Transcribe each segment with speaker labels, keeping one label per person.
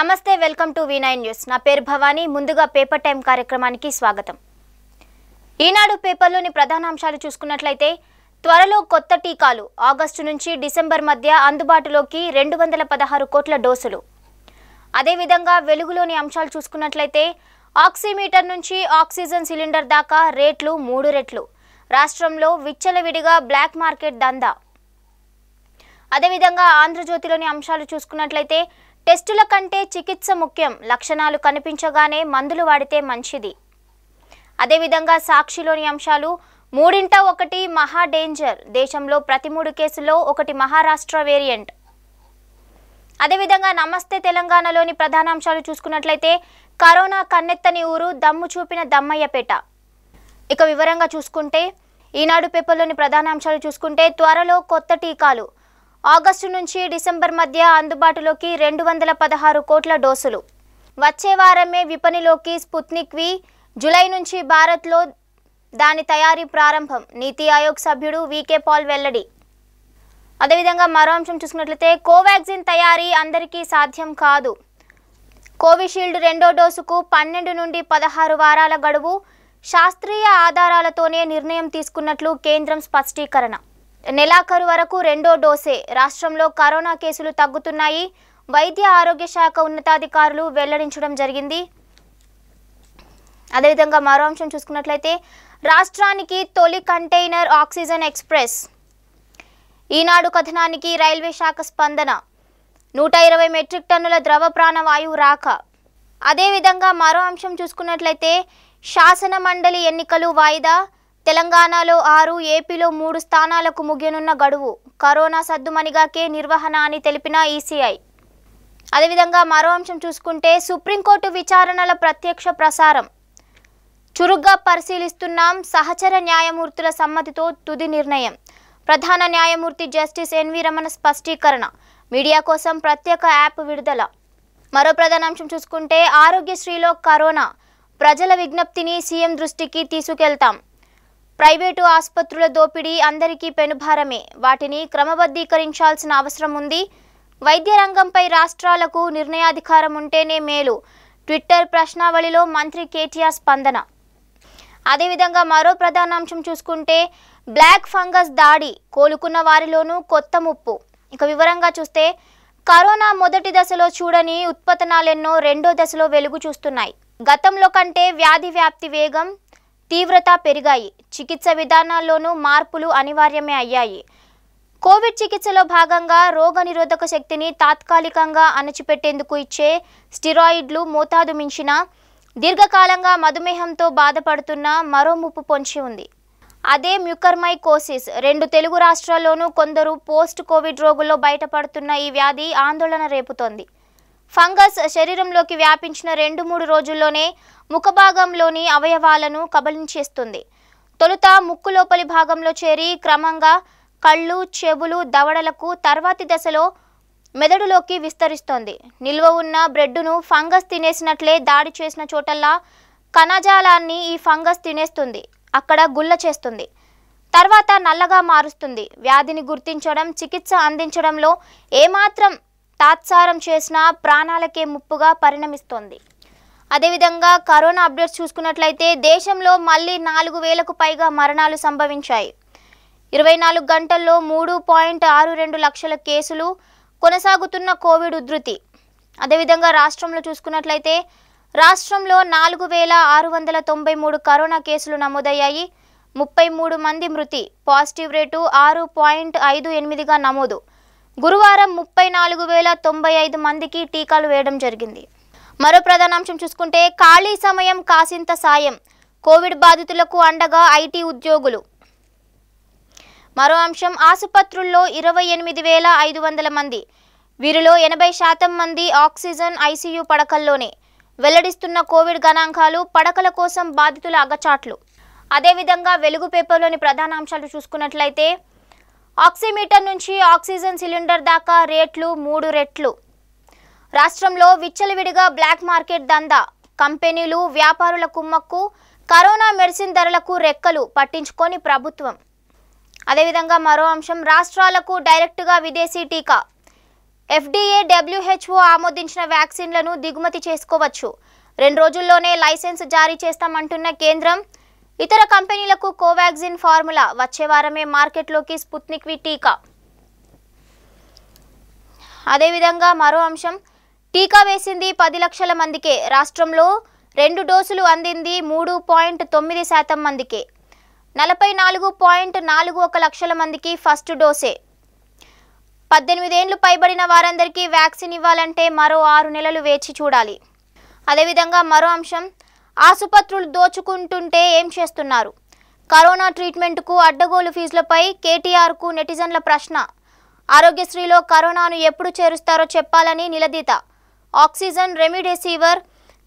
Speaker 1: నమస్తే welcome to V nine news నా పేరు భవానీ ముందుగా పేపర్ టైం కార్యక్రమానికి స్వాగతం ఈనాడు పేపర్లోని ప్రధానాంశాలు చూసుకున్నట్లయితే త్వరలో కొత్త టీకాలు ఆగస్టు నుంచి డిసెంబర్ మధ్య అందుబాటులోకి రెండు వందల పదహారు కోట్ల డోసులు అదేవిధంగా వెలుగులోని అంశాలు చూసుకున్నట్లయితే ఆక్సిమీటర్ నుంచి ఆక్సిజన్ సిలిండర్ దాకా రేట్లు మూడు రెట్లు రాష్ట్రంలో విచ్చలవిడిగా బ్లాక్ మార్కెట్ దందా అదేవిధంగా ఆంధ్రజ్యోతిలోని అంశాలు చూసుకున్నట్లయితే టెస్టుల కంటే చికిత్స ముఖ్యం లక్షణాలు కనిపించగానే మందులు వాడితే మంచిది అదేవిధంగా సాక్షిలోని అంశాలు మూడింట ఒకటి మహా డేంజర్ దేశంలో ప్రతి మూడు కేసుల్లో ఒకటి మహారాష్ట్ర వేరియంట్ అదేవిధంగా నమస్తే తెలంగాణలోని ప్రధానాంశాలు చూసుకున్నట్లయితే కరోనా కన్నెత్తని ఊరు దమ్ము చూపిన దమ్మయ్యపేట ఇక వివరంగా చూసుకుంటే ఈనాడు పేపర్లోని ప్రధానాంశాలు చూసుకుంటే త్వరలో కొత్త టీకాలు ఆగస్టు నుంచి డిసెంబర్ మధ్య అందుబాటులోకి రెండు వందల పదహారు కోట్ల డోసులు వచ్చే వారమే విపణిలోకి స్పుత్నిక్ వి జులై నుంచి భారత్లో దాని తయారీ ప్రారంభం నీతి ఆయోగ్ సభ్యుడు వీకే పాల్ వెల్లడి అదేవిధంగా మరో అంశం చూసుకున్నట్లయితే కోవాక్సిన్ తయారీ అందరికీ సాధ్యం కాదు కోవిషీల్డ్ రెండో డోసుకు పన్నెండు నుండి పదహారు వారాల గడువు శాస్త్రీయ ఆధారాలతోనే నిర్ణయం తీసుకున్నట్లు కేంద్రం స్పష్టీకరణ నెలాఖరు వరకు రెండో డోసే రాష్ట్రంలో కరోనా కేసులు తగ్గుతున్నాయి వైద్య ఆరోగ్య శాఖ ఉన్నతాధికారులు వెల్లడించడం జరిగింది అదేవిధంగా మరో అంశం చూసుకున్నట్లయితే రాష్ట్రానికి తొలి కంటైనర్ ఆక్సిజన్ ఎక్స్ప్రెస్ ఈనాడు కథనానికి రైల్వే శాఖ స్పందన నూట ఇరవై మెట్రిక్ టన్నుల ద్రవ ప్రాణవాయువు రాక అదేవిధంగా మరో అంశం చూసుకున్నట్లయితే శాసన మండలి ఎన్నికలు వాయిదా తెలంగాణలో ఆరు ఏపీలో మూడు స్థానాలకు ముగియనున్న గడువు కరోనా సద్దుమణిగా కే నిర్వహణ అని తెలిపిన ఈసీఐ అదేవిధంగా మరో అంశం చూసుకుంటే సుప్రీంకోర్టు విచారణల ప్రత్యక్ష ప్రసారం చురుగ్గా పరిశీలిస్తున్నాం సహచర న్యాయమూర్తుల సమ్మతితో తుది నిర్ణయం ప్రధాన న్యాయమూర్తి జస్టిస్ ఎన్వి రమణ స్పష్టీకరణ మీడియా కోసం ప్రత్యేక యాప్ విడుదల మరో ప్రధాన అంశం చూసుకుంటే ఆరోగ్యశ్రీలో కరోనా ప్రజల విజ్ఞప్తిని సీఎం దృష్టికి తీసుకెళ్తాం ప్రైవేటు ఆసుపత్రుల దోపిడీ అందరికీ పెనుభారమే వాటిని క్రమబద్ధీకరించాల్సిన అవసరం ఉంది వైద్య రంగంపై రాష్ట్రాలకు నిర్ణయాధికారం ఉంటేనే మేలు ట్విట్టర్ ప్రశ్నావళిలో మంత్రి కేటీఆర్ స్పందన అదేవిధంగా మరో ప్రధానాంశం చూసుకుంటే బ్లాక్ ఫంగస్ దాడి కోలుకున్న వారిలోనూ కొత్త ముప్పు ఇక వివరంగా చూస్తే కరోనా మొదటి దశలో చూడని ఉత్పతనాలెన్నో రెండో దశలో వెలుగు చూస్తున్నాయి గతంలో కంటే వ్యాధి వ్యాప్తి వేగం తీవ్రత పెరిగాయి చికిత్స విధానాల్లోనూ మార్పులు అనివార్యమే అయ్యాయి కోవిడ్ చికిత్సలో భాగంగా రోగనిరోధక శక్తిని తాత్కాలికంగా అణచిపెట్టేందుకు ఇచ్చే స్టిరాయిడ్లు మోతాదు మించిన దీర్ఘకాలంగా మధుమేహంతో బాధపడుతున్న మరో ముప్పు పొంచి ఉంది అదే మ్యుకర్మైకోసిస్ రెండు తెలుగు రాష్ట్రాల్లోనూ కొందరు పోస్ట్ కోవిడ్ రోగుల్లో బయటపడుతున్న ఈ వ్యాధి ఆందోళన రేపుతోంది ఫంగస్ శరీరంలోకి వ్యాపించిన రెండు మూడు రోజుల్లోనే ముఖభాగంలోని అవయవాలను కబలించేస్తుంది తొలుత ముక్కు లోపలి భాగంలో చేరి క్రమంగా కళ్ళు చెవులు దవడలకు తర్వాతి దశలో మెదడులోకి విస్తరిస్తోంది నిల్వ ఉన్న బ్రెడ్డును ఫంగస్ తినేసినట్లే దాడి చేసిన చోటల్లా కణజాలాన్ని ఈ ఫంగస్ తినేస్తుంది అక్కడ గుల్ల చేస్తుంది తర్వాత నల్లగా మారుస్తుంది వ్యాధిని గుర్తించడం చికిత్స అందించడంలో ఏమాత్రం తాత్సారం చేసినా ప్రాణాలకే ముప్పుగా పరిణమిస్తోంది అదేవిధంగా కరోనా అప్డేట్స్ చూసుకున్నట్లయితే దేశంలో మళ్ళీ నాలుగు వేలకు పైగా మరణాలు సంభవించాయి ఇరవై నాలుగు గంటల్లో మూడు పాయింట్ ఆరు రెండు లక్షల కేసులు కొనసాగుతున్న కోవిడ్ ఉధృతి అదేవిధంగా రాష్ట్రంలో చూసుకున్నట్లయితే రాష్ట్రంలో నాలుగు వేల ఆరు వందల తొంభై మూడు కరోనా కేసులు నమోదయ్యాయి ముప్పై మూడు మంది మృతి పాజిటివ్ రేటు ఆరు పాయింట్ ఐదు ఎనిమిదిగా నమోదు గురువారం ముప్పై నాలుగు వేల తొంభై ఐదు మందికి టీకాలు వేయడం జరిగింది మరో ప్రధానాంశం చూసుకుంటే ఖాళీ సమయం కాసింత సాయం కోవిడ్ బాధితులకు అండగా ఐటీ ఉద్యోగులు మరో అంశం ఆసుపత్రుల్లో ఇరవై ఎనిమిది వేల ఐదు వందల మంది వీరిలో ఎనభై శాతం మంది ఆక్సిజన్ ఐసీయూ పడకల్లోనే వెల్లడిస్తున్న కోవిడ్ గణాంకాలు పడకల కోసం బాధితుల అగచాట్లు అదేవిధంగా వెలుగు పేపర్లోని ప్రధాన అంశాలు చూసుకున్నట్లయితే ఆక్సిమీటర్ నుంచి ఆక్సిజన్ సిలిండర్ దాకా రేట్లు మూడు రెట్లు రాష్ట్రంలో విచ్చలవిడిగా బ్లాక్ మార్కెట్ దందా కంపెనీలు వ్యాపారుల కుమ్మక్కు కరోనా మెడిసిన్ ధరలకు రెక్కలు పట్టించుకొని ప్రభుత్వం అదేవిధంగా మరో అంశం రాష్ట్రాలకు డైరెక్ట్గా విదేశీ టీకా ఎఫ్డీఏ డబ్ల్యూహెచ్ఓ ఆమోదించిన వ్యాక్సిన్లను దిగుమతి చేసుకోవచ్చు రెండు రోజుల్లోనే లైసెన్స్ జారీ చేస్తామంటున్న కేంద్రం ఇతర కంపెనీలకు కోవాక్సిన్ ఫార్ములా వచ్చే వారమే మార్కెట్లోకి స్పుత్నిక్ వి టీకా అదేవిధంగా మరో అంశం టీకా వేసింది పది లక్షల మందికే రాష్ట్రంలో రెండు డోసులు అందింది మూడు పాయింట్ తొమ్మిది శాతం మందికే నలభై నాలుగు పాయింట్ నాలుగు ఒక లక్షల మందికి ఫస్ట్ డోసే పద్దెనిమిదేండ్లు పైబడిన వారందరికీ వ్యాక్సిన్ ఇవ్వాలంటే మరో ఆరు నెలలు వేచి చూడాలి అదేవిధంగా మరో అంశం ఆసుపత్రులు దోచుకుంటుంటే ఏం చేస్తున్నారు కరోనా ట్రీట్మెంట్కు అడ్డగోలు ఫీజులపై కేటీఆర్కు నెటిజన్ల ప్రశ్న ఆరోగ్యశ్రీలో కరోనాను ఎప్పుడు చేరుస్తారో చెప్పాలని నిలదీత ఆక్సిజన్ రెమిడెసివర్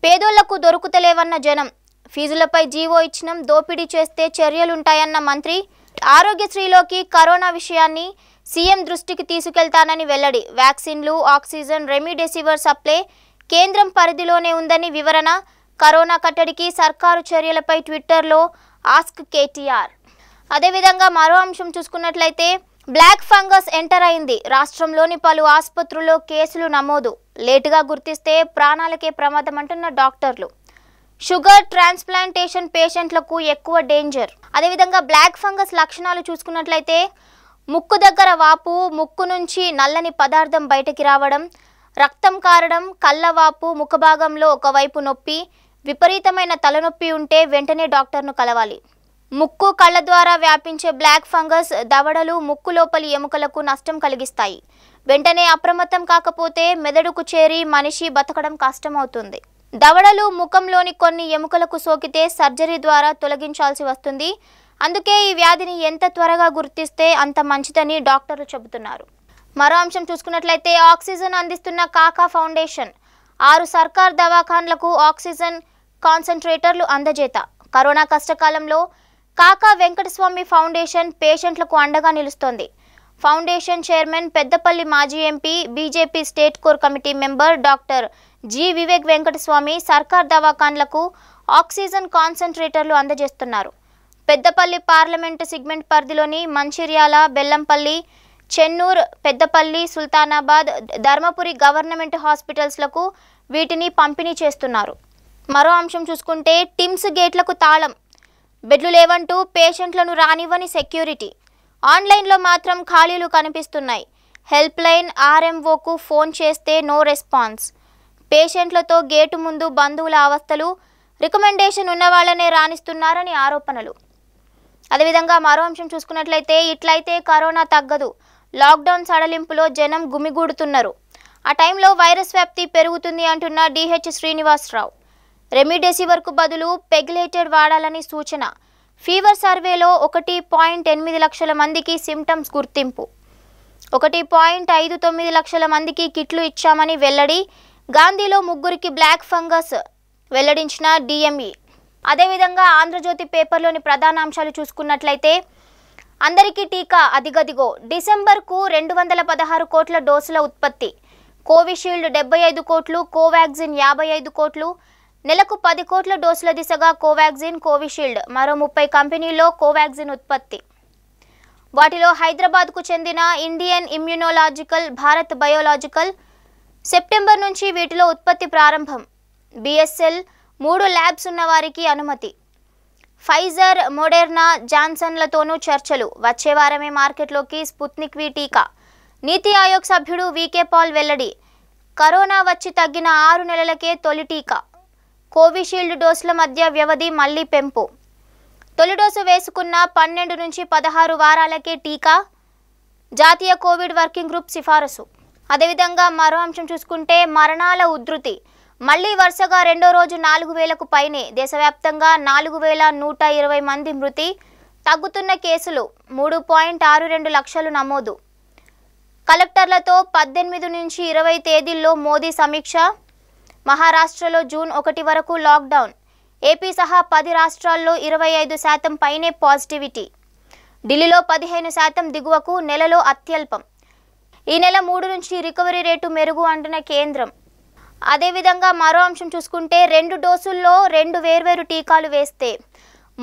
Speaker 1: పేదోళ్లకు దొరుకుతలేవన్న జనం ఫీజులపై జీవో ఇచ్చినం దోపిడీ చేస్తే చర్యలుంటాయన్న మంత్రి ఆరోగ్యశ్రీలోకి కరోనా విషయాన్ని సీఎం దృష్టికి తీసుకెళ్తానని వెల్లడి వ్యాక్సిన్లు ఆక్సిజన్ రెమిడెసివర్ సప్లై కేంద్రం పరిధిలోనే ఉందని వివరణ కరోనా కట్టడికి సర్కారు చర్యలపై ట్విట్టర్లో ఆస్క్ కేటీఆర్ అదేవిధంగా మరో అంశం చూసుకున్నట్లయితే బ్లాక్ ఫంగస్ ఎంటర్ అయింది రాష్ట్రంలోని పలు ఆసుపత్రుల్లో కేసులు నమోదు లేటుగా గుర్తిస్తే ప్రాణాలకే ప్రమాదం అంటున్న డాక్టర్లు షుగర్ ట్రాన్స్ప్లాంటేషన్ పేషెంట్లకు ఎక్కువ డేంజర్ అదేవిధంగా బ్లాక్ ఫంగస్ లక్షణాలు చూసుకున్నట్లయితే ముక్కు దగ్గర వాపు ముక్కు నుంచి నల్లని పదార్థం బయటకి రావడం రక్తం కారడం కళ్ళ వాపు ముఖభాగంలో ఒకవైపు నొప్పి విపరీతమైన తలనొప్పి ఉంటే వెంటనే డాక్టర్ను కలవాలి ముక్కు కళ్ళ ద్వారా వ్యాపించే బ్లాక్ ఫంగస్ దవడలు ముక్కు లోపలి ఎముకలకు నష్టం కలిగిస్తాయి వెంటనే అప్రమత్తం కాకపోతే మెదడుకు చేరి మనిషి బతకడం కష్టమవుతుంది దవడలు ముఖంలోని కొన్ని ఎముకలకు సోకితే సర్జరీ ద్వారా తొలగించాల్సి వస్తుంది అందుకే ఈ వ్యాధిని ఎంత త్వరగా గుర్తిస్తే అంత మంచిదని డాక్టర్లు చెబుతున్నారు మరో అంశం చూసుకున్నట్లయితే ఆక్సిజన్ అందిస్తున్న కాకా ఫౌండేషన్ ఆరు సర్కార్ దవాఖాన్లకు ఆక్సిజన్ కాన్సన్ట్రేటర్లు అందజేత కరోనా కష్టకాలంలో కాకా వెంకటస్వామి ఫౌండేషన్ పేషెంట్లకు అండగా నిలుస్తోంది ఫౌండేషన్ చైర్మన్ పెద్దపల్లి మాజీ MP BJP state core committee member doctor G Vivek Venkataswamy సర్కార్ దవాఖాన్లకు ఆక్సిజన్ కాన్సన్ట్రేటర్లు అందజేస్తున్నారు పెద్దపల్లి పార్లమెంటు సిగ్మెంట్ పరిధిలోని మంచిర్యాల బెల్లంపల్లి చెన్నూర్ పెద్దపల్లి సుల్తానాబాద్ ధర్మపురి గవర్నమెంట్ హాస్పిటల్స్లకు వీటిని పంపిణీ చేస్తున్నారు మరో అంశం చూసుకుంటే టిమ్స్ గేట్లకు తాళం బెడ్లు లేవంటూ పేషెంట్లను రానివ్వని సెక్యూరిటీ ఆన్లైన్లో మాత్రం ఖాళీలు కనిపిస్తున్నాయి హెల్ప్ లైన్ ఆర్ఎంఓకు ఫోన్ చేస్తే నో రెస్పాన్స్ పేషెంట్లతో గేటు ముందు బంధువుల అవస్థలు రికమెండేషన్ ఉన్న వాళ్ళనే రాణిస్తున్నారని ఆరోపణలు అదేవిధంగా మరో అంశం చూసుకున్నట్లయితే ఇట్లయితే కరోనా తగ్గదు లాక్డౌన్ సడలింపులో జనం గుమిగూడుతున్నారు ఆ టైంలో వైరస్ వ్యాప్తి పెరుగుతుంది అంటున్న డిహెచ్ శ్రీనివాసరావు రెమిడెసివర్కు బదులు పెగ్లేటెడ్ వాడాలని సూచన ఫీవర్ సర్వేలో ఒకటి పాయింట్ ఎనిమిది లక్షల మందికి సిమ్టమ్స్ గుర్తింపు ఒకటి పాయింట్ ఐదు తొమ్మిది లక్షల మందికి కిట్లు ఇచ్చామని వెల్లడి గాంధీలో ముగ్గురికి బ్లాక్ ఫంగస్ వెల్లడించిన డిఎంఈ అదేవిధంగా ఆంధ్రజ్యోతి పేపర్లోని ప్రధానాంశాలు చూసుకున్నట్లయితే అందరికీ టీకా అదిగదిగో డిసెంబర్కు రెండు వందల పదహారు కోట్ల డోసుల ఉత్పత్తి కోవిషీల్డ్ డెబ్బై ఐదు కోట్లు కోవాక్సిన్ యాభై ఐదు కోట్లు నెలకు పది కోట్ల డోసుల దిశగా కోవాక్సిన్ కోవిషీల్డ్ మరో ముప్పై కంపెనీల్లో కోవాక్సిన్ ఉత్పత్తి వాటిలో హైదరాబాద్కు చెందిన Indian immunological Bharat biological September నుంచి వీటిలో ఉత్పత్తి ప్రారంభం బిఎస్ఎల్ మూడు ల్యాబ్స్ ఉన్న వారికి అనుమతి ఫైజర్ మోడెర్నా జాన్సన్లతోనూ చర్చలు వచ్చే వారమే మార్కెట్లోకి స్పుత్నిక్ వి టీకా నీతి ఆయోగ్ సభ్యుడు వీకే పాల్ వెల్లడి కరోనా వచ్చి తగ్గిన ఆరు నెలలకే తొలి టీకా కోవిషీల్డ్ డోసుల మధ్య వ్యవధి మళ్లీ పెంపు తొలి డోసు వేసుకున్న పన్నెండు నుంచి పదహారు వారాలకే టీకా జాతీయ కోవిడ్ వర్కింగ్ గ్రూప్ సిఫారసు అదేవిధంగా మరో అంశం చూసుకుంటే మరణాల ఉధృతి మళ్లీ వరుసగా రెండో రోజు నాలుగు వేలకు పైనే దేశవ్యాప్తంగా నాలుగు వేల నూట ఇరవై మంది మృతి తగ్గుతున్న కేసులు మూడు పాయింట్ ఆరు రెండు లక్షలు నమోదు కలెక్టర్లతో పద్దెనిమిది నుంచి ఇరవై తేదీల్లో మోదీ సమీక్ష మహారాష్ట్రలో జూన్ ఒకటి వరకు లాక్డౌన్ ఏపీ సహా పది రాష్ట్రాల్లో ఇరవై ఐదు శాతం పైనే పాజిటివిటీ ఢిల్లీలో పదిహేను శాతం దిగువకు నెలలో అత్యల్పం ఈ నెల మూడు నుంచి రికవరీ రేటు మెరుగు అంటున్న కేంద్రం అదేవిధంగా మరో అంశం చూసుకుంటే రెండు డోసుల్లో రెండు వేర్వేరు టీకాలు వేస్తే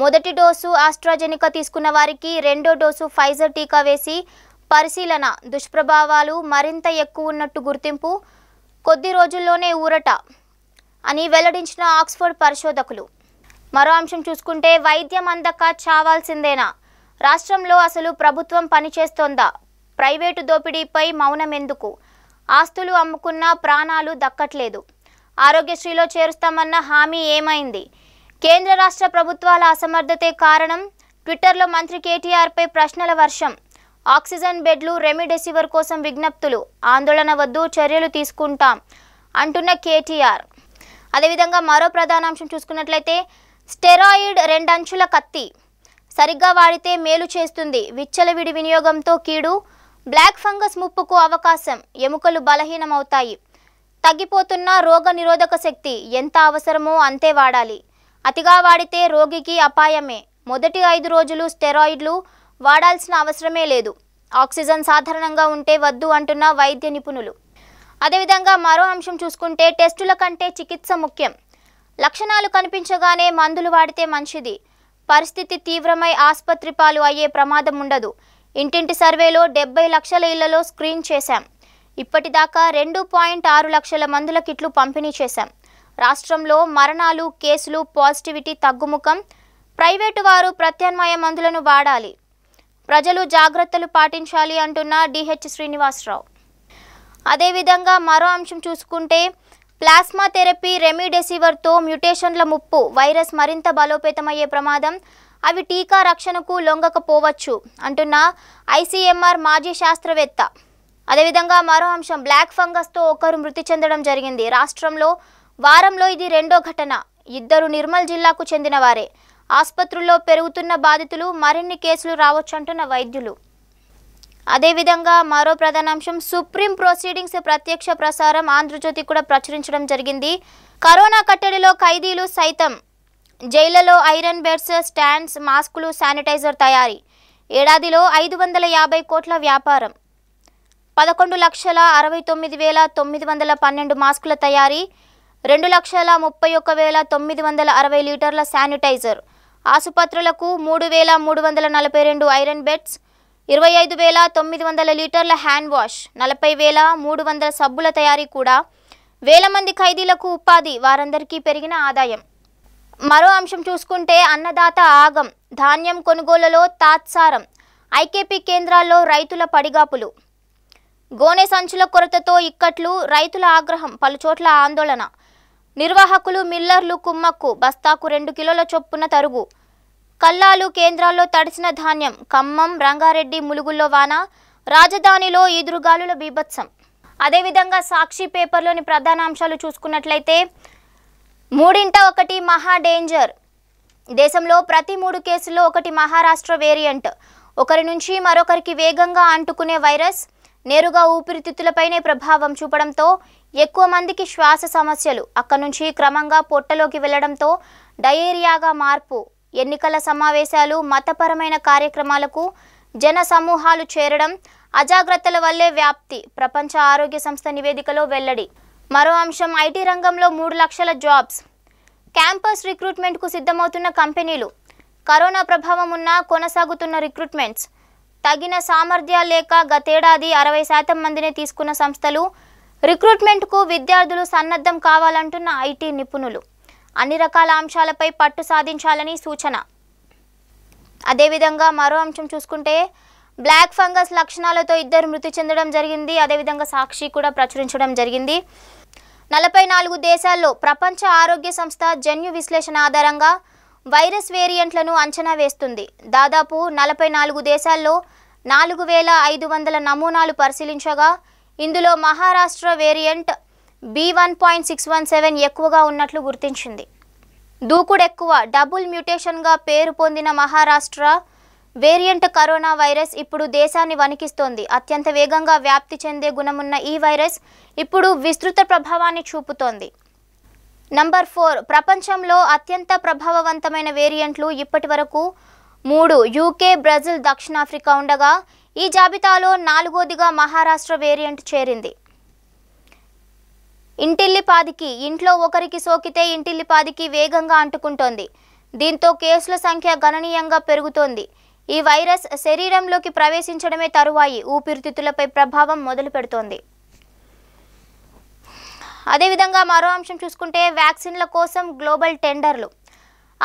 Speaker 1: మొదటి డోసు ఆస్ట్రాజెనికా తీసుకున్న వారికి రెండో డోసు ఫైజర్ టీకా వేసి పరిశీలన దుష్ప్రభావాలు మరింత ఎక్కువ ఉన్నట్టు గుర్తింపు కొద్ది రోజుల్లోనే ఊరట అని వెల్లడించిన ఆక్స్ఫర్డ్ పరిశోధకులు మరో అంశం చూసుకుంటే వైద్యం అందక చావాల్సిందేనా రాష్ట్రంలో అసలు ప్రభుత్వం పనిచేస్తోందా ప్రైవేటు దోపిడీపై మౌనం ఎందుకు ఆస్తులు అమ్ముకున్న ప్రాణాలు దక్కట్లేదు ఆరోగ్యశ్రీలో చేరుస్తామన్న హామీ ఏమైంది కేంద్ర రాష్ట్ర ప్రభుత్వాల అసమర్థతే కారణం ట్విట్టర్లో మంత్రి కేటీఆర్పై ప్రశ్నల వర్షం ఆక్సిజన్ బెడ్లు రెమిడెసివర్ కోసం విజ్ఞప్తులు ఆందోళన వద్దు చర్యలు తీసుకుంటాం అంటున్న కేటీఆర్ అదేవిధంగా మరో ప్రధానాంశం చూసుకున్నట్లయితే స్టెరాయిడ్ రెండంచుల కత్తి సరిగ్గా వాడితే మేలు చేస్తుంది విచ్చలవిడి వినియోగంతో కీడు బ్లాక్ ఫంగస్ ముప్పుకు అవకాశం ఎముకలు బలహీనమవుతాయి తగ్గిపోతున్న రోగ నిరోధక శక్తి ఎంత అవసరమో అంతే వాడాలి అతిగా వాడితే రోగికి అపాయమే మొదటి ఐదు రోజులు స్టెరాయిడ్లు వాడాల్సిన అవసరమే లేదు ఆక్సిజన్ సాధారణంగా ఉంటే వద్దు అంటున్న వైద్య నిపుణులు అదేవిధంగా మరో అంశం చూసుకుంటే టెస్టుల కంటే చికిత్స ముఖ్యం లక్షణాలు కనిపించగానే మందులు వాడితే మంచిది పరిస్థితి తీవ్రమై ఆసుపత్రి పాలు అయ్యే ప్రమాదం ఉండదు ఇంటింటి సర్వేలో డెబ్బై లక్షల ఇళ్లలో స్క్రీన్ చేశాం ఇప్పటిదాకా రెండు పాయింట్ ఆరు లక్షల మందుల కిట్లు పంపిణీ చేశాం రాష్ట్రంలో మరణాలు కేసులు పాజిటివిటీ తగ్గుముఖం ప్రైవేటు వారు ప్రత్యామ్నాయ మందులను వాడాలి ప్రజలు జాగ్రత్తలు పాటించాలి అంటున్న డిహెచ్ శ్రీనివాసరావు అదేవిధంగా మరో అంశం చూసుకుంటే ప్లాస్మా థెరపీ రెమిడెసివర్తో మ్యుటేషన్ల ముప్పు వైరస్ మరింత బలోపేతమయ్యే ప్రమాదం అవి టీకా రక్షణకు లొంగకపోవచ్చు అంటున్న ఐసీఎంఆర్ మాజీ శాస్త్రవేత్త అదేవిధంగా మరో అంశం బ్లాక్ ఫంగస్తో ఒకరు మృతి చెందడం జరిగింది రాష్ట్రంలో వారంలో ఇది రెండో ఘటన ఇద్దరు నిర్మల్ జిల్లాకు చెందినవారే ఆసుపత్రుల్లో పెరుగుతున్న బాధితులు మరిన్ని కేసులు రావచ్చంటున్న వైద్యులు అదేవిధంగా మరో ప్రధానాంశం సుప్రీం ప్రొసీడింగ్స్ ప్రత్యక్ష ప్రసారం ఆంధ్రజ్యోతి కూడా ప్రచురించడం జరిగింది కరోనా కట్టడిలో ఖైదీలు సైతం జైళ్లలో ఐరన్ బెడ్స్ స్టాండ్స్ మాస్కులు శానిటైజర్ తయారీ ఏడాదిలో ఐదు వందల యాభై కోట్ల వ్యాపారం పదకొండు లక్షల అరవై తొమ్మిది వేల తొమ్మిది వందల పన్నెండు మాస్కుల తయారీ రెండు లక్షల ముప్పై ఒక్క వేల తొమ్మిది వందల అరవై లీటర్ల శానిటైజర్ ఆసుపత్రులకు మూడు వేల మూడు వందల నలభై రెండు ఐరన్ బెడ్స్ ఇరవై ఐదు వేల తొమ్మిది వందల లీటర్ల హ్యాండ్ వాష్ నలభై వేల మూడు వందల సబ్బుల తయారీ కూడా వేల మంది ఖైదీలకు ఉపాధి వారందరికీ పెరిగిన ఆదాయం మరో అంశం చూసుకుంటే అన్నదాత ఆగం ధాన్యం కొనుగోలులో తాత్సారం ఐకేపీ కేంద్రాల్లో రైతుల పడిగాపులు గోనె సంచుల కొరతతో ఇక్కట్లు రైతుల ఆగ్రహం పలుచోట్ల ఆందోళన నిర్వాహకులు మిల్లర్లు కుమ్మక్కు బస్తాకు రెండు కిలోల చొప్పున తరుగు కల్లాలు కేంద్రాల్లో తడిసిన ధాన్యం ఖమ్మం రంగారెడ్డి ములుగుల్లో వాన రాజధానిలో ఈదురుగాలుల బీభత్సం అదేవిధంగా సాక్షి పేపర్లోని ప్రధాన అంశాలు చూసుకున్నట్లయితే మూడింట ఒకటి మహా డేంజర్ దేశంలో ప్రతి మూడు కేసుల్లో ఒకటి మహారాష్ట్ర వేరియంట్ ఒకరి నుంచి మరొకరికి వేగంగా అంటుకునే వైరస్ నేరుగా ఊపిరితిత్తులపైనే ప్రభావం చూపడంతో ఎక్కువ మందికి శ్వాస సమస్యలు అక్కడి నుంచి క్రమంగా పొట్టలోకి వెళ్లడంతో డయేరియాగా మార్పు ఎన్నికల సమావేశాలు మతపరమైన కార్యక్రమాలకు జన సమూహాలు చేరడం అజాగ్రత్తల వల్లే వ్యాప్తి ప్రపంచ ఆరోగ్య సంస్థ నివేదికలో వెల్లడి మరో అంశం ఐటీ రంగంలో మూడు లక్షల జాబ్స్ క్యాంపస్ రిక్రూట్మెంట్కు సిద్ధమవుతున్న కంపెనీలు కరోనా ప్రభావం ఉన్న కొనసాగుతున్న రిక్రూట్మెంట్స్ తగిన సామర్థ్యాలు లేక గతేడాది అరవై శాతం మందిని తీసుకున్న సంస్థలు రిక్రూట్మెంట్కు విద్యార్థులు సన్నద్ధం కావాలంటున్న ఐటీ నిపుణులు అన్ని రకాల అంశాలపై పట్టు సాధించాలని సూచన అదేవిధంగా మరో అంశం చూసుకుంటే బ్లాక్ ఫంగస్ లక్షణాలతో ఇద్దరు మృతి చెందడం జరిగింది అదేవిధంగా సాక్షి కూడా ప్రచురించడం జరిగింది నలభై నాలుగు దేశాల్లో ప్రపంచ ఆరోగ్య సంస్థ జన్యు విశ్లేషణ ఆధారంగా వైరస్ వేరియంట్లను అంచనా వేస్తుంది దాదాపు నలభై నాలుగు దేశాల్లో నాలుగు వేల ఐదు వందల నమూనాలు పరిశీలించగా ఇందులో Maharashtra variant B one point six one seven ఎక్కువగా ఉన్నట్లు గుర్తించింది దూకుడు ఎక్కువ డబుల్ మ్యూటేషన్గా పేరు పొందిన మహారాష్ట్ర వేరియంట్ కరోనా వైరస్ ఇప్పుడు దేశాన్ని వణికిస్తోంది అత్యంత వేగంగా వ్యాప్తి చెందే గుణమున్న ఈ వైరస్ ఇప్పుడు విస్తృత ప్రభావాన్ని చూపుతోంది నంబర్ ఫోర్ ప్రపంచంలో అత్యంత ప్రభావవంతమైన వేరియంట్లు ఇప్పటి వరకు మూడు యూకే బ్రెజిల్ దక్షిణాఫ్రికా ఉండగా ఈ జాబితాలో నాలుగోదిగా మహారాష్ట్ర వేరియంట్ చేరింది ఇంటిల్లిపాదికి ఇంట్లో ఒకరికి సోకితే ఇంటిల్లిపాదికి వేగంగా అంటుకుంటోంది దీంతో కేసుల సంఖ్య గణనీయంగా పెరుగుతోంది ఈ వైరస్ శరీరంలోకి ప్రవేశించడమే తరువాయి ఊపిరితిత్తులపై ప్రభావం మొదలు పెడుతోంది అదేవిధంగా మరో అంశం చూసుకుంటే వ్యాక్సిన్ల కోసం గ్లోబల్ టెండర్లు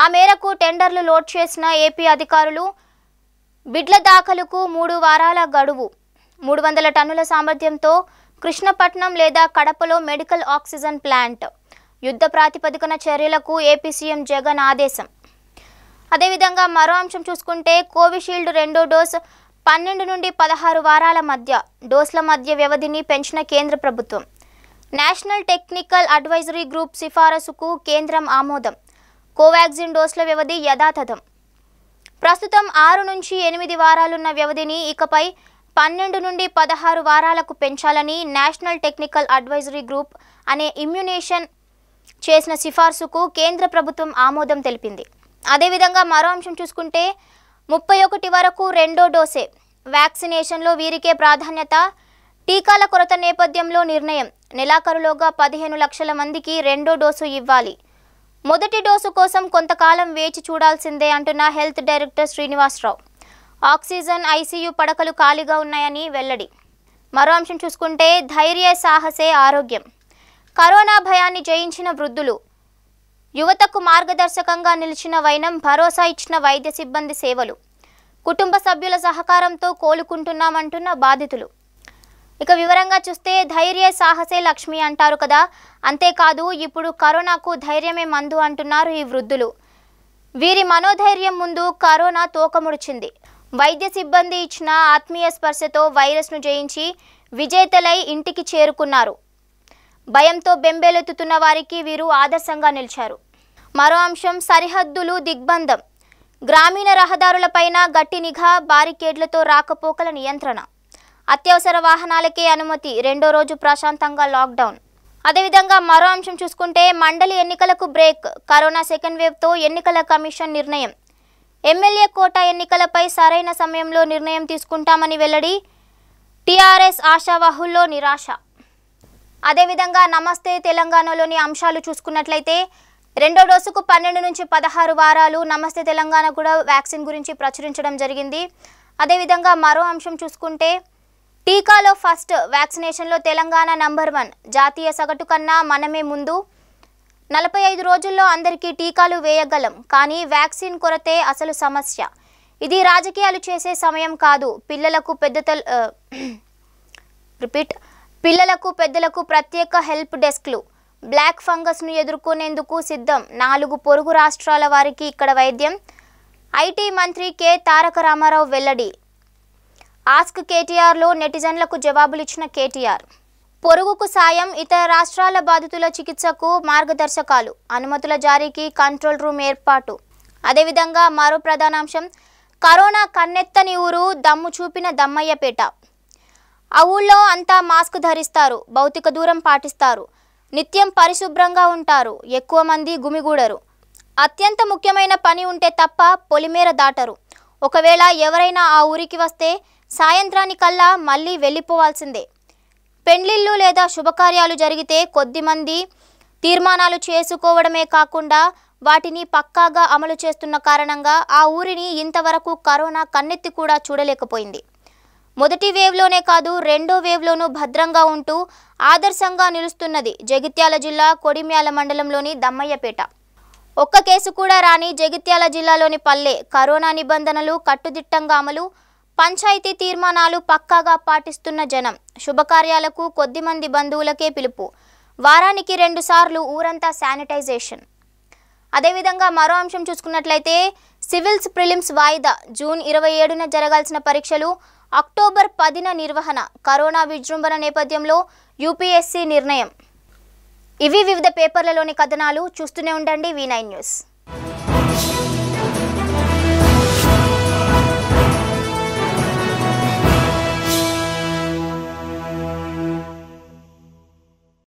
Speaker 1: ఆ మేరకు టెండర్లు లోడ్ చేసిన ఏపీ అధికారులు బిడ్ల దాఖలుకు మూడు వారాల గడువు మూడు వందల టన్నుల సామర్థ్యంతో కృష్ణపట్నం లేదా కడపలో మెడికల్ ఆక్సిజన్ ప్లాంట్ యుద్ధ ప్రాతిపదికన చర్యలకు ఏపీ సీఎం జగన్ ఆదేశం అదేవిధంగా మరో అంశం చూసుకుంటే కోవిషీల్డ్ రెండో డోస్ పన్నెండు నుండి పదహారు వారాల మధ్య డోస్ల మధ్య వ్యవధిని పెంచిన కేంద్ర ప్రభుత్వం నేషనల్ టెక్నికల్ అడ్వైజరీ గ్రూప్ సిఫారసుకు కేంద్రం ఆమోదం కోవాక్సిన్ డోస్ల వ్యవధి యథాతథం ప్రస్తుతం ఆరు నుంచి ఎనిమిది వారాలున్న వ్యవధిని ఇకపై పన్నెండు నుండి పదహారు వారాలకు పెంచాలని నేషనల్ టెక్నికల్ అడ్వైజరీ గ్రూప్ అనే ఇమ్యునేషన్ చేసిన సిఫార్సుకు కేంద్ర ప్రభుత్వం ఆమోదం తెలిపింది అదేవిధంగా మరో అంశం చూసుకుంటే ముప్పై ఒకటి వరకు రెండో డోసే వ్యాక్సినేషన్లో వీరికే ప్రాధాన్యత టీకాల కొరత నేపథ్యంలో నిర్ణయం నెలాఖరులోగా పదిహేను లక్షల మందికి రెండో డోసు ఇవ్వాలి మొదటి డోసు కోసం కొంతకాలం వేచి చూడాల్సిందే అంటున్న health director Srinivasa Rao oxygen ICU పడకలు ఖాళీగా ఉన్నాయని వెల్లడి మరో అంశం చూసుకుంటే ధైర్య సాహసే ఆరోగ్యం కరోనా భయాన్ని జయించిన వృద్ధులు యువతకు మార్గదర్శకంగా నిలిచిన వైనం భరోసా ఇచ్చిన వైద్య సిబ్బంది సేవలు కుటుంబ సభ్యుల సహకారంతో కోలుకుంటున్నామంటున్న బాధితులు ఇక వివరంగా చూస్తే ధైర్య సాహసే లక్ష్మి అంటారు కదా అంతేకాదు ఇప్పుడు కరోనాకు ధైర్యమే మందు అంటున్నారు ఈ వృద్ధులు వీరి మనోధైర్యం ముందు కరోనా తోకముడిచింది వైద్య సిబ్బంది ఇచ్చిన ఆత్మీయ స్పర్శతో వైరస్ను జయించి విజేతలై ఇంటికి చేరుకున్నారు భయంతో బెంబేలెత్తుతున్న వారికి వీరు ఆదర్శంగా నిలిచారు మరో అంశం సరిహద్దులు దిగ్బంధం గ్రామీణ రహదారులపైన గట్టి నిఘా బారికేడ్లతో రాకపోకల నియంత్రణ అత్యవసర వాహనాలకే అనుమతి రెండో రోజు ప్రశాంతంగా లాక్డౌన్ అదేవిధంగా మరో అంశం చూసుకుంటే మండలి ఎన్నికలకు బ్రేక్ కరోనా సెకండ్ వేవ్తో ఎన్నికల కమిషన్ నిర్ణయం ఎమ్మెల్యే కోటా ఎన్నికలపై సరైన సమయంలో నిర్ణయం తీసుకుంటామని వెల్లడి టీఆర్ఎస్ ఆశావాహుల్లో నిరాశ అదేవిధంగా నమస్తే తెలంగాణలోని అంశాలు చూసుకున్నట్లయితే రెండో డోసుకు పన్నెండు నుంచి పదహారు వారాలు నమస్తే తెలంగాణ కూడా వ్యాక్సిన్ గురించి ప్రచురించడం జరిగింది అదేవిధంగా మరో అంశం చూసుకుంటే టీకాలో ఫస్ట్ వ్యాక్సినేషన్లో తెలంగాణ నంబర్ వన్ జాతీయ సగటు కన్నా మనమే ముందు నలభై ఐదు రోజుల్లో అందరికీ టీకాలు వేయగలం కానీ వ్యాక్సిన్ కొరతే అసలు సమస్య ఇది రాజకీయాలు చేసే సమయం కాదు పిల్లలకు పెద్ద రిపీట్ పిల్లలకు పెద్దలకు ప్రత్యేక హెల్ప్ డెస్క్లు బ్లాక్ ఫంగస్ను ఎదుర్కొనేందుకు సిద్ధం నాలుగు పొరుగు రాష్ట్రాల వారికి ఇక్కడ వైద్యం ఐటీ మంత్రి కె తారక రామారావు వెల్లడి ఆస్క్ కేటీఆర్లో నెటిజన్లకు జవాబులిచ్చిన కేటీఆర్ పొరుగుకు సాయం ఇతర రాష్ట్రాల బాధితుల చికిత్సకు మార్గదర్శకాలు అనుమతుల జారీకి కంట్రోల్ రూమ్ ఏర్పాటు అదేవిధంగా మరో ప్రధానాంశం కరోనా కన్నెత్తని ఊరు దమ్ము చూపిన దమ్మయ్యపేట ఆ ఊళ్ళో అంతా మాస్క్ ధరిస్తారు భౌతిక దూరం పాటిస్తారు నిత్యం పరిశుభ్రంగా ఉంటారు ఎక్కువ మంది గుమిగూడరు అత్యంత ముఖ్యమైన పని ఉంటే తప్ప పొలిమేర దాటరు ఒకవేళ ఎవరైనా ఆ ఊరికి వస్తే సాయంత్రానికల్లా మళ్ళీ వెళ్ళిపోవాల్సిందే పెండ్లిళ్ళు లేదా శుభకార్యాలు జరిగితే కొద్దిమంది తీర్మానాలు చేసుకోవడమే కాకుండా వాటిని పక్కాగా అమలు చేస్తున్న కారణంగా ఆ ఊరిని ఇంతవరకు కరోనా కన్నెత్తి కూడా చూడలేకపోయింది మొదటి వేవ్లోనే కాదు రెండో వేవ్లోనూ భద్రంగా ఉంటూ ఆదర్శంగా నిలుస్తున్నది జగిత్యాల జిల్లా కొడిమ్యాల మండలంలోని దమ్మయ్యపేట ఒక్క కేసు కూడా రాని జగిత్యాల జిల్లాలోని పల్లె కరోనా నిబంధనలు కట్టుదిట్టంగా అమలు పంచాయతీ తీర్మానాలు పక్కాగా పాటిస్తున్న జనం శుభకార్యాలకు కొద్ది మంది బంధువులకే పిలుపు వారానికి రెండుసార్లు ఊరంతా శానిటైజేషన్ అదేవిధంగా మరో అంశం చూసుకున్నట్లయితే సివిల్స్ ప్రిలిమ్స్ వాయిదా జూన్ ఇరవై ఏడున జరగాల్సిన పరీక్షలు అక్టోబర్ పదిన నిర్వహణ కరోనా విజృంభణ నేపథ్యంలో యూపీఎస్సీ నిర్ణయం ఇవి వివిధ పేపర్లలోని కథనాలు చూస్తూనే ఉండండి వీ న్యూస్